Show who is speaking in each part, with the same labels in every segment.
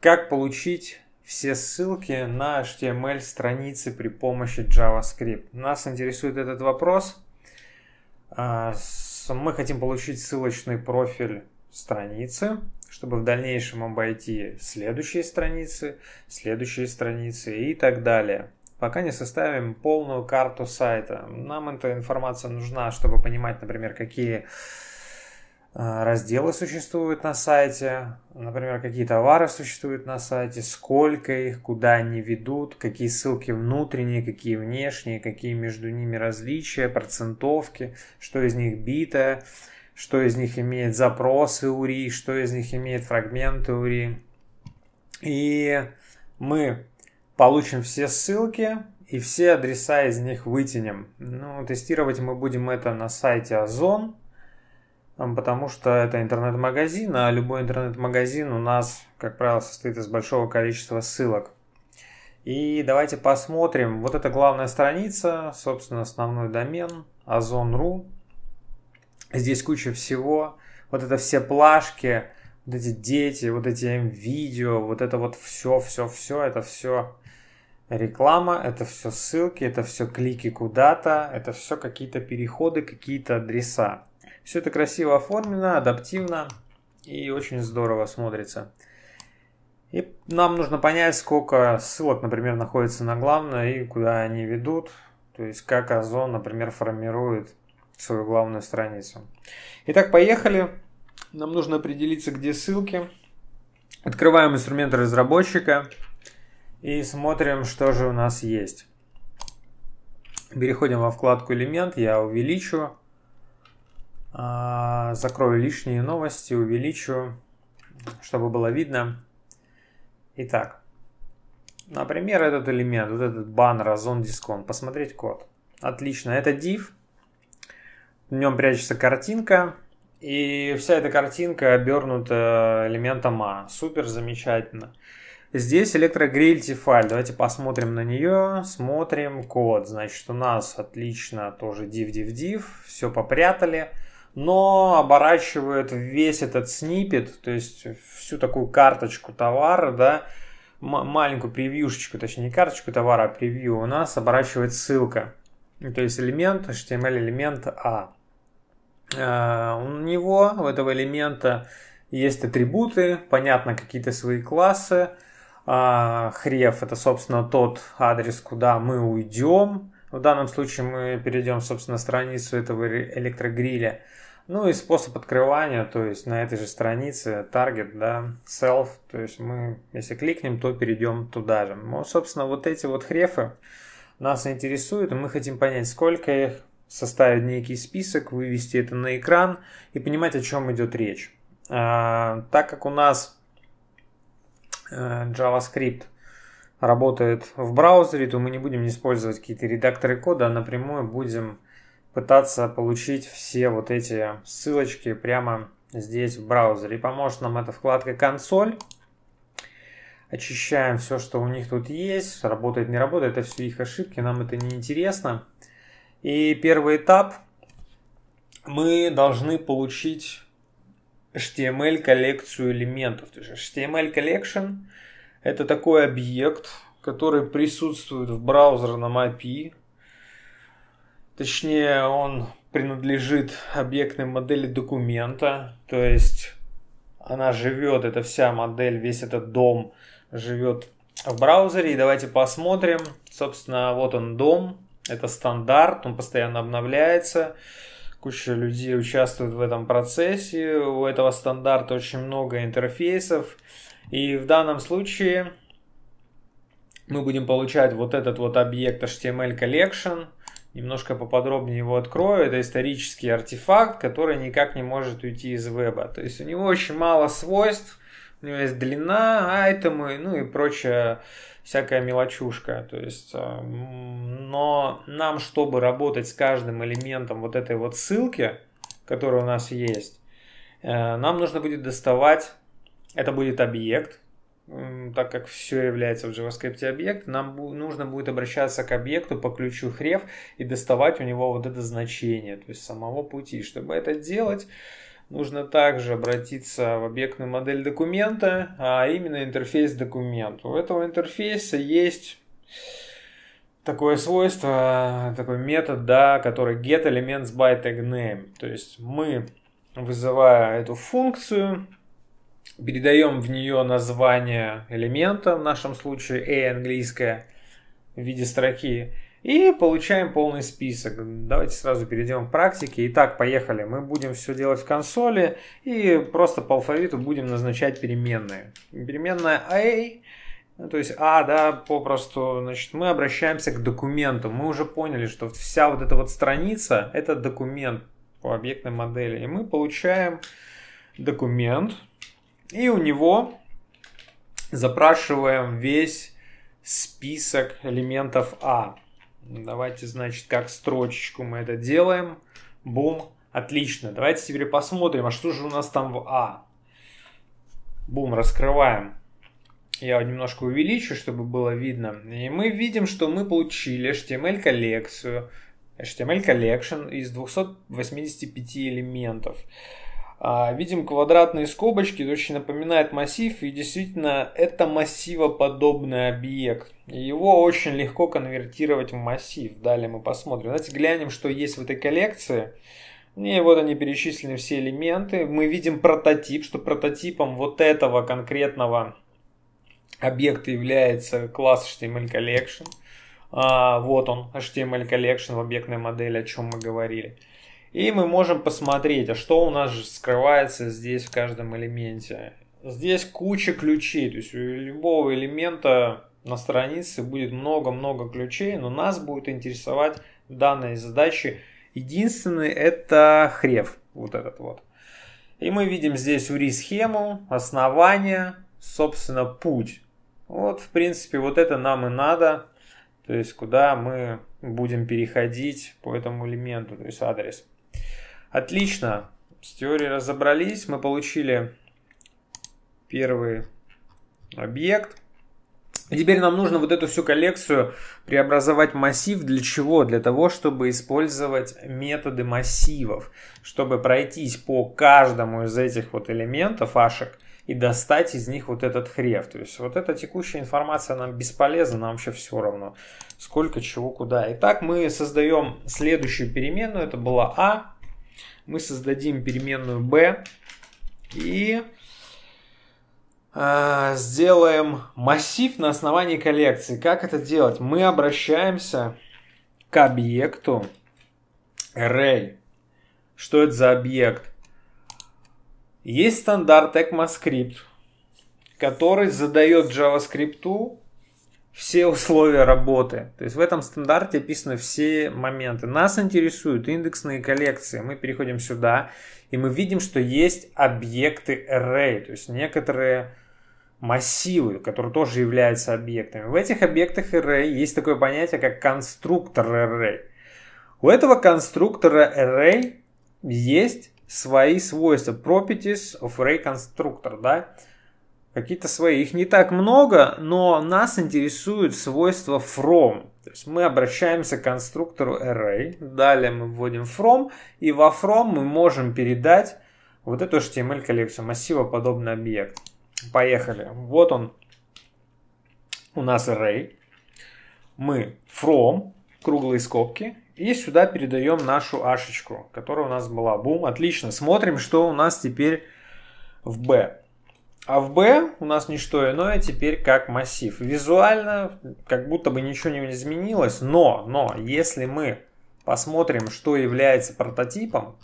Speaker 1: Как получить все ссылки на HTML страницы при помощи JavaScript? Нас интересует этот вопрос. А, мы хотим получить ссылочный профиль страницы, чтобы в дальнейшем обойти следующие страницы, следующие страницы и так далее. Пока не составим полную карту сайта. Нам эта информация нужна, чтобы понимать, например, какие а, разделы существуют на сайте, например, какие товары существуют на сайте, сколько их, куда они ведут, какие ссылки внутренние, какие внешние, какие между ними различия, процентовки, что из них битое, что из них имеет запросы URI, что из них имеет фрагменты URI. И мы получим все ссылки, и все адреса из них вытянем. Ну, тестировать мы будем это на сайте Озон, потому что это интернет-магазин, а любой интернет-магазин у нас, как правило, состоит из большого количества ссылок. И давайте посмотрим. Вот это главная страница, собственно, основной домен, ozon.ru. Здесь куча всего. Вот это все плашки, вот эти дети, вот эти видео, вот это вот все, все, все, это все реклама, это все ссылки, это все клики куда-то, это все какие-то переходы, какие-то адреса. Все это красиво оформлено, адаптивно и очень здорово смотрится. И нам нужно понять, сколько ссылок, например, находится на главное и куда они ведут. То есть, как Озон, например, формирует свою главную страницу. Итак, поехали. Нам нужно определиться, где ссылки. Открываем инструмент разработчика и смотрим, что же у нас есть. Переходим во вкладку элемент, я увеличу а, закрою лишние новости, увеличу, чтобы было видно. Итак, например, этот элемент, вот этот баннер Озон Дискон, посмотреть код. Отлично, это div, в нем прячется картинка, и вся эта картинка обернута элементом a. А. Супер, замечательно. Здесь электрогрильти файл. Давайте посмотрим на нее. Смотрим код. Значит, у нас отлично тоже div, div, div. Все попрятали но оборачивает весь этот снипет, то есть всю такую карточку товара, да, маленькую превьюшечку, точнее не карточку товара, а превью у нас оборачивает ссылка. То есть элемент, HTML элемент А. Э, у него, у этого элемента есть атрибуты, понятно, какие-то свои классы. А, Хрев это, собственно, тот адрес, куда мы уйдем. В данном случае мы перейдем, собственно, страницу этого электрогриля. Ну и способ открывания, то есть на этой же странице target, да, self, то есть мы, если кликнем, то перейдем туда же. Ну, собственно, вот эти вот хрефы нас интересуют, и мы хотим понять, сколько их, составить некий список, вывести это на экран и понимать, о чем идет речь. А, так как у нас э, JavaScript работает в браузере, то мы не будем использовать какие-то редакторы кода, а напрямую будем пытаться получить все вот эти ссылочки прямо здесь в браузере. поможет нам эта вкладка «Консоль». Очищаем все, что у них тут есть. Работает, не работает. Это все их ошибки. Нам это не интересно. И первый этап. Мы должны получить HTML-коллекцию эм элементов. То есть HTML Collection эм – это такой объект, который присутствует в браузерном API, Точнее, он принадлежит объектной модели документа, то есть она живет, эта вся модель, весь этот дом живет в браузере. И давайте посмотрим. Собственно, вот он дом, это стандарт, он постоянно обновляется. Куча людей участвует в этом процессе. У этого стандарта очень много интерфейсов. И в данном случае мы будем получать вот этот вот объект HTML Collection – немножко поподробнее его открою. Это исторический артефакт, который никак не может уйти из веба. То есть у него очень мало свойств, у него есть длина, айтемы, ну и прочая всякая мелочушка. То есть, э, но нам, чтобы работать с каждым элементом вот этой вот ссылки, которая у нас есть, э, нам нужно будет доставать, это будет объект, так как все является в JavaScript объект, нам нужно будет обращаться к объекту по ключу href и доставать у него вот это значение, то есть самого пути. Чтобы это делать, нужно также обратиться в объектную модель документа, а именно интерфейс документа. У этого интерфейса есть такое свойство, такой метод, да, который get elements by tag name. То есть мы, вызывая эту функцию, передаем в нее название элемента, в нашем случае A английское, в виде строки, и получаем полный список. Давайте сразу перейдем к практике. Итак, поехали. Мы будем все делать в консоли и просто по алфавиту будем назначать переменные. Переменная A ну, то есть, а, да, попросту, значит, мы обращаемся к документу. Мы уже поняли, что вся вот эта вот страница – это документ по объектной модели. И мы получаем документ, и у него запрашиваем весь список элементов А. Давайте, значит, как строчечку мы это делаем. Бум. Отлично. Давайте теперь посмотрим, а что же у нас там в А. Бум, раскрываем. Я немножко увеличу, чтобы было видно. И мы видим, что мы получили HTML-коллекцию, HTML Collection из 285 элементов. А, видим квадратные скобочки, это очень напоминает массив, и действительно это массивоподобный объект. Его очень легко конвертировать в массив. Далее мы посмотрим. Давайте глянем, что есть в этой коллекции. И вот они перечислены все элементы. Мы видим прототип, что прототипом вот этого конкретного объекта является класс HTML Collection. А, вот он, HTML Collection в объектной модели, о чем мы говорили. И мы можем посмотреть, а что у нас же скрывается здесь в каждом элементе. Здесь куча ключей, то есть у любого элемента на странице будет много-много ключей, но нас будет интересовать данные задачи. Единственный это хрев, вот этот вот. И мы видим здесь URI-схему, основание, собственно, путь. Вот, в принципе, вот это нам и надо, то есть куда мы будем переходить по этому элементу, то есть адрес. Отлично. С теорией разобрались. Мы получили первый объект. теперь нам нужно вот эту всю коллекцию преобразовать в массив. Для чего? Для того, чтобы использовать методы массивов. Чтобы пройтись по каждому из этих вот элементов, ашек, и достать из них вот этот хрев. То есть вот эта текущая информация нам бесполезна, нам вообще все равно, сколько чего куда. Итак, мы создаем следующую переменную, это была А, мы создадим переменную b и э, сделаем массив на основании коллекции. Как это делать? Мы обращаемся к объекту array. Что это за объект? Есть стандарт ECMAScript, который задает JavaScript все условия работы. То есть в этом стандарте описаны все моменты. Нас интересуют индексные коллекции. Мы переходим сюда, и мы видим, что есть объекты array, то есть некоторые массивы, которые тоже являются объектами. В этих объектах array есть такое понятие, как конструктор array. У этого конструктора array есть свои свойства, properties of array constructor, да, какие-то свои. Их не так много, но нас интересует свойство from. То есть мы обращаемся к конструктору array, далее мы вводим from, и во from мы можем передать вот эту HTML-коллекцию, массива подобный объект. Поехали. Вот он. У нас array. Мы from, круглые скобки, и сюда передаем нашу ашечку, которая у нас была. Бум, отлично. Смотрим, что у нас теперь в b. А в Б у нас не что иное теперь как массив. Визуально как будто бы ничего не изменилось, но, но если мы посмотрим, что является прототипом,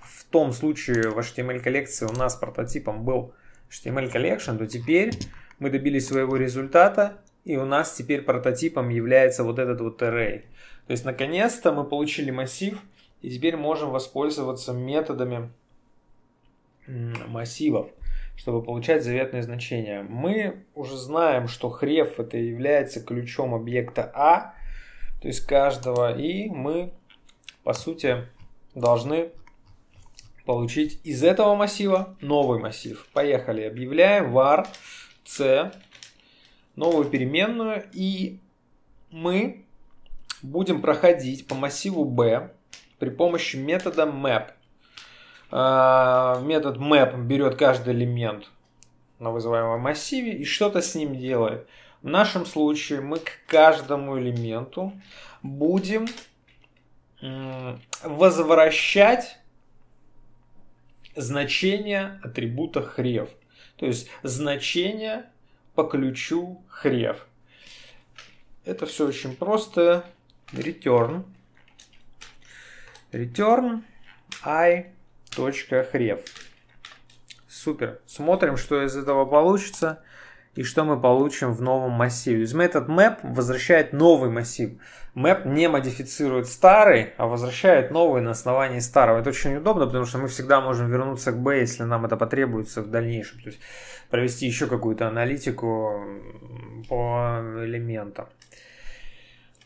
Speaker 1: в том случае в HTML коллекции у нас прототипом был HTML Collection, то теперь мы добились своего результата, и у нас теперь прототипом является вот этот вот array. То есть, наконец-то мы получили массив, и теперь можем воспользоваться методами массивов чтобы получать заветное значение. Мы уже знаем, что хреф это является ключом объекта А, то есть каждого, и мы, по сути, должны получить из этого массива новый массив. Поехали, объявляем var c, новую переменную, и мы будем проходить по массиву b при помощи метода map – Э, метод map берет каждый элемент на вызываемом массиве и что-то с ним делает. В нашем случае мы к каждому элементу будем возвращать значение атрибута хрев. То есть значение по ключу хрев. Это все очень просто. Return. Return i .ref. Супер. Смотрим, что из этого получится и что мы получим в новом массиве. То метод map возвращает новый массив. Map не модифицирует старый, а возвращает новый на основании старого. Это очень удобно, потому что мы всегда можем вернуться к B, если нам это потребуется в дальнейшем. То есть провести еще какую-то аналитику по элементам.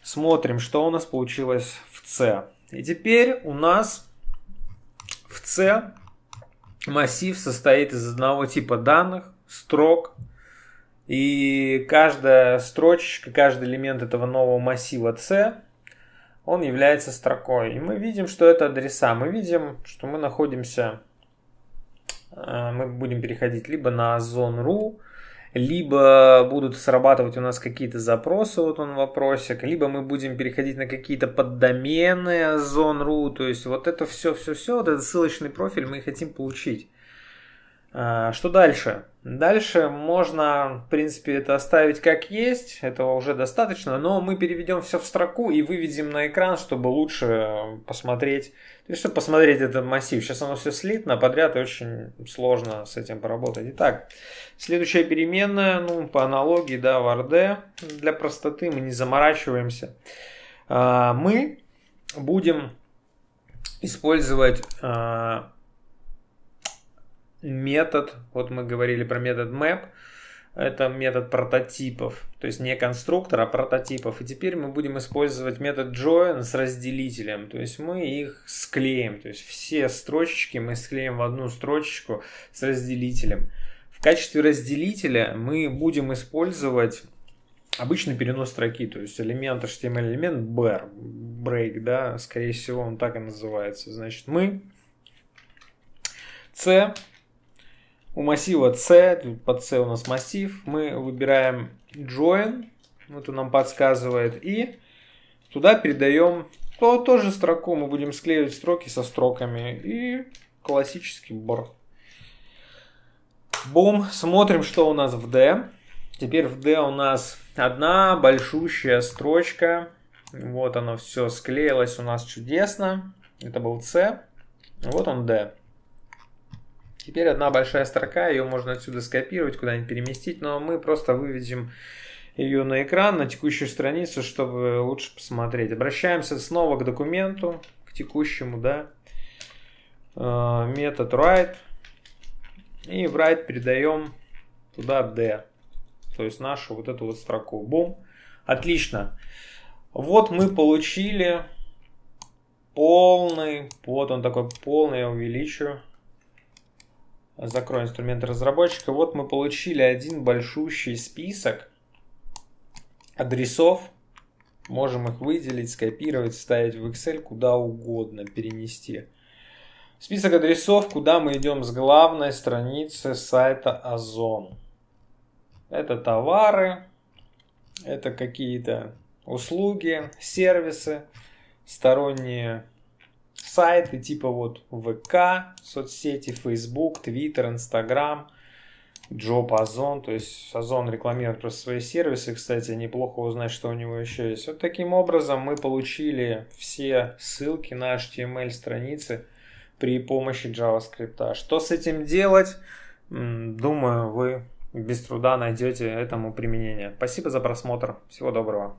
Speaker 1: Смотрим, что у нас получилось в C. И теперь у нас в C массив состоит из одного типа данных, строк, и каждая строчечка, каждый элемент этого нового массива C, он является строкой. И мы видим, что это адреса. Мы видим, что мы находимся, э, мы будем переходить либо на zone.ru, либо будут срабатывать у нас какие-то запросы, вот он вопросик, либо мы будем переходить на какие-то поддомены Озон.ру, то есть вот это все-все-все, вот этот ссылочный профиль мы хотим получить. А, что дальше? Дальше можно, в принципе, это оставить как есть, этого уже достаточно, но мы переведем все в строку и выведем на экран, чтобы лучше э, посмотреть, то есть, чтобы посмотреть этот массив. Сейчас оно все слитно подряд, и очень сложно с этим поработать. Итак, следующая переменная, ну, по аналогии, да, в RD, для простоты мы не заморачиваемся. А, мы будем использовать а, метод, вот мы говорили про метод map, это метод прототипов, то есть не конструктора, а прототипов. И теперь мы будем использовать метод join с разделителем, то есть мы их склеим, то есть все строчки мы склеим в одну строчку с разделителем. В качестве разделителя мы будем использовать обычный перенос строки, то есть элемент HTML элемент bar, break, да, скорее всего он так и называется. Значит, мы c у массива C, под C у нас массив, мы выбираем join, вот он нам подсказывает, и туда передаем то, тоже строку, мы будем склеивать строки со строками, и классический бор. Бум, смотрим, что у нас в D. Теперь в D у нас одна большущая строчка. Вот оно все склеилось у нас чудесно. Это был C. Вот он D. Теперь одна большая строка, ее можно отсюда скопировать, куда-нибудь переместить, но мы просто выведем ее на экран, на текущую страницу, чтобы лучше посмотреть. Обращаемся снова к документу, к текущему, да. А, метод write. И в write передаем туда d. То есть нашу вот эту вот строку. Бум. Отлично. Вот мы получили полный, вот он такой полный, я увеличу. Закрою инструмент разработчика. Вот мы получили один большущий список адресов. Можем их выделить, скопировать, вставить в Excel, куда угодно, перенести. Список адресов, куда мы идем с главной страницы сайта Озон. Это товары, это какие-то услуги, сервисы, сторонние сайты типа вот ВК, соцсети, Facebook, Twitter, Instagram, Job, Озон. То есть Озон рекламирует просто свои сервисы. Кстати, неплохо узнать, что у него еще есть. Вот таким образом мы получили все ссылки на HTML страницы при помощи JavaScript. А что с этим делать? Думаю, вы без труда найдете этому применение. Спасибо за просмотр. Всего доброго.